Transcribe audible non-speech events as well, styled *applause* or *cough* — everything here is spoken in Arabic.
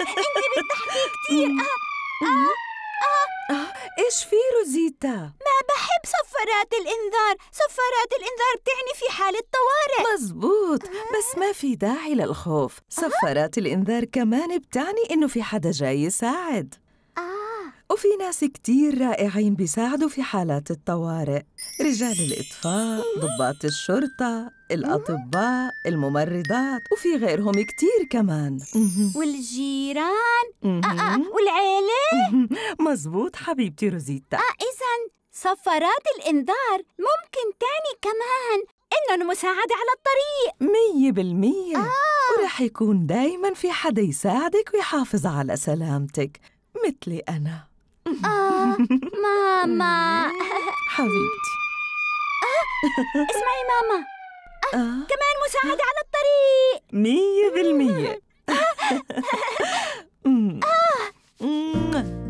انت بتضحكي كثير آه،, آه آه آه ايش في روزيتا؟ ما بحب صفارات الانذار، صفارات الانذار بتعني في حالة طوارئ مزبوط، آه. بس ما في داعي للخوف، صفارات الانذار كمان بتعني انه في حدا جاي يساعد وفي ناس كتير رائعين بيساعدوا في حالات الطوارئ رجال الإطفاء، ضباط الشرطة، الأطباء، الممرضات وفي غيرهم كتير كمان والجيران آه, آه، والعيلة مزبوط حبيبتي روزيتا آه إذا صفارات الإنذار ممكن تاني كمان إنه المساعدة على الطريق مية بالمية آه. ورح يكون دايما في حدا يساعدك ويحافظ على سلامتك مثلي أنا آه ماما حبيبتي اسمعي ماما *laughs* ah, آه. كمان مساعدة على الطريق مية بالمية *laughs* *laughs* أمم. Ah. أمم.